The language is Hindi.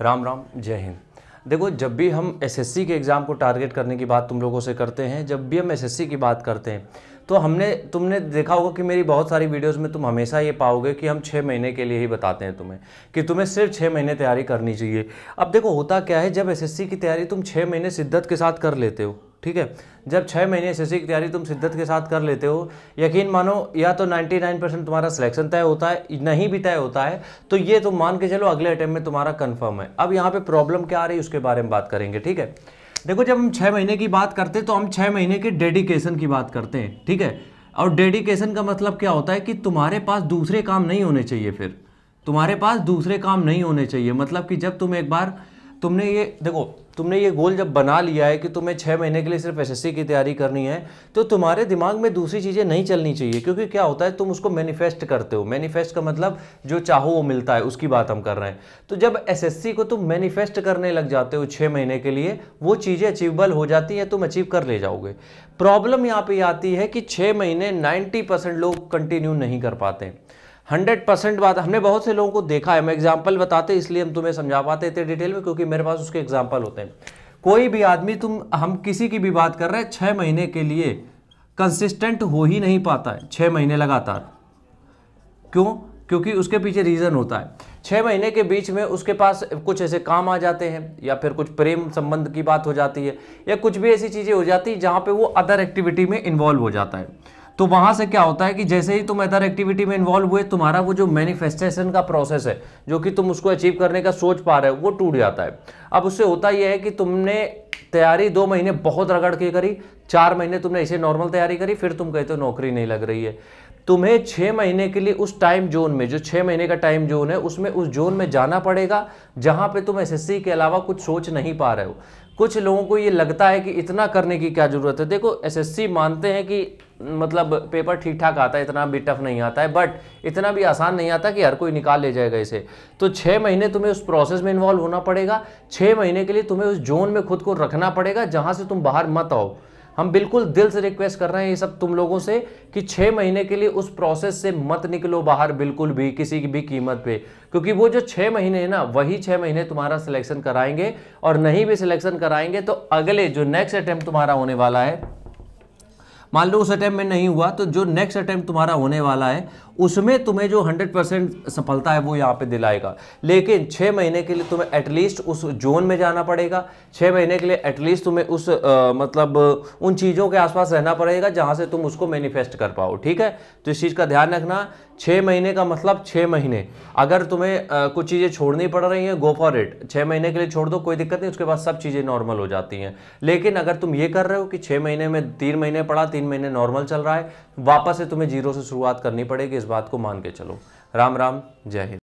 राम राम जय हिंद देखो जब भी हम एसएससी के एग्ज़ाम को टारगेट करने की बात तुम लोगों से करते हैं जब भी हम एसएससी की बात करते हैं तो हमने तुमने देखा होगा कि मेरी बहुत सारी वीडियोस में तुम हमेशा ये पाओगे कि हम छः महीने के लिए ही बताते हैं तुम्हें कि तुम्हें सिर्फ छः महीने तैयारी करनी चाहिए अब देखो होता क्या है जब एसएससी की तैयारी तुम छः महीने शिद्दत के साथ कर लेते हो ठीक है जब छः महीने एस की तैयारी तुम शिद्दत के साथ कर लेते हो यकीन मानो या तो 99 परसेंट तुम्हारा सिलेक्शन तय होता है नहीं भी तय होता है तो ये तुम मान के चलो अगले अटैम्प में तुम्हारा कन्फर्म है अब यहाँ पे प्रॉब्लम क्या आ रही है उसके बारे में बात करेंगे ठीक है देखो जब हम छः महीने की बात करते हैं तो हम छः महीने के डेडिकेशन की बात करते हैं ठीक है और डेडिकेशन का मतलब क्या होता है कि तुम्हारे पास दूसरे काम नहीं होने चाहिए फिर तुम्हारे पास दूसरे काम नहीं होने चाहिए मतलब कि जब तुम एक बार तुमने ये देखो तुमने ये गोल जब बना लिया है कि तुम्हें छः महीने के लिए सिर्फ एसएससी की तैयारी करनी है तो तुम्हारे दिमाग में दूसरी चीज़ें नहीं चलनी चाहिए क्योंकि क्या होता है तुम उसको मैनिफेस्ट करते हो मैनिफेस्ट का मतलब जो चाहो वो मिलता है उसकी बात हम कर रहे हैं तो जब एसएससी को तुम मैनिफेस्ट करने लग जाते हो छः महीने के लिए वो चीज़ें अचीवेबल हो जाती हैं तुम अचीव कर ले जाओगे प्रॉब्लम यहाँ पर आती है कि छः महीने नाइन्टी लोग कंटिन्यू नहीं कर पाते हंड्रेड परसेंट बात हमने बहुत से लोगों को देखा है मैं एग्जाम्पल बताते इसलिए हम तुम्हें समझा पाते इतने डिटेल में क्योंकि मेरे पास उसके एग्जाम्पल होते हैं कोई भी आदमी तुम हम किसी की भी बात कर रहे हैं छः महीने के लिए कंसिस्टेंट हो ही नहीं पाता है छः महीने लगातार क्यों क्योंकि उसके पीछे रीज़न होता है छः महीने के बीच में उसके पास कुछ ऐसे काम आ जाते हैं या फिर कुछ प्रेम संबंध की बात हो जाती है या कुछ भी ऐसी चीज़ें हो जाती हैं जहाँ पर वो अदर एक्टिविटी में इन्वॉल्व हो जाता है तो वहां से क्या होता है कि जैसे ही तुम अदर एक्टिविटी में इन्वॉल्व हुए तुम्हारा वो जो मैनिफेस्टेशन का प्रोसेस है जो कि तुम उसको अचीव करने का सोच पा रहे हो वो टूट जाता है अब उससे होता यह है कि तुमने तैयारी दो महीने बहुत रगड़ के करी चार महीने तुमने ऐसे नॉर्मल तैयारी करी फिर तुम कहते हो नौकरी नहीं लग रही है तुम्हें छः महीने के लिए उस टाइम जोन में जो छः महीने का टाइम जोन है उसमें उस जोन में जाना पड़ेगा जहाँ पे तुम एसएससी के अलावा कुछ सोच नहीं पा रहे हो कुछ लोगों को ये लगता है कि इतना करने की क्या ज़रूरत है देखो एसएससी मानते हैं कि मतलब पेपर ठीक ठाक आता है इतना भी टफ नहीं आता है बट इतना भी आसान नहीं आता कि हर कोई निकाल ले जाएगा इसे तो छः महीने तुम्हें उस प्रोसेस में इन्वॉल्व होना पड़ेगा छः महीने के लिए तुम्हें उस जोन में खुद को रखना पड़ेगा जहाँ से तुम बाहर मत आओ हम बिल्कुल दिल से रिक्वेस्ट कर रहे हैं ये सब तुम लोगों से कि छः महीने के लिए उस प्रोसेस से मत निकलो बाहर बिल्कुल भी किसी की भी कीमत पे क्योंकि वो जो छः महीने है ना वही छः महीने तुम्हारा सिलेक्शन कराएंगे और नहीं भी सिलेक्शन कराएंगे तो अगले जो नेक्स्ट अटैम्प्ट तुम्हारा होने वाला है मान लो उस अटैम्प्ट में नहीं हुआ तो जो नेक्स्ट अटैम्प्ट तुम्हारा होने वाला है उसमें तुम्हें जो 100 परसेंट सफलता है वो यहाँ पे दिलाएगा लेकिन छः महीने के लिए तुम्हें एटलीस्ट उस जोन में जाना पड़ेगा छः महीने के लिए एटलीस्ट तुम्हें उस आ, मतलब उन चीज़ों के आसपास रहना पड़ेगा जहाँ से तुम उसको मैनिफेस्ट कर पाओ ठीक है तो इस चीज़ का ध्यान रखना छः महीने का मतलब छः महीने अगर तुम्हें आ, कुछ चीज़ें छोड़नी पड़ रही हैं गो फॉर इट छः महीने के लिए छोड़ दो कोई दिक्कत नहीं उसके बाद सब चीज़ें नॉर्मल हो जाती हैं लेकिन अगर तुम ये कर रहे हो कि छः महीने में तीन महीने पड़ा तीन महीने नॉर्मल चल रहा है वापस से तुम्हें जीरो से शुरुआत करनी पड़ेगी इस बात को मान के चलो राम राम जय हिंद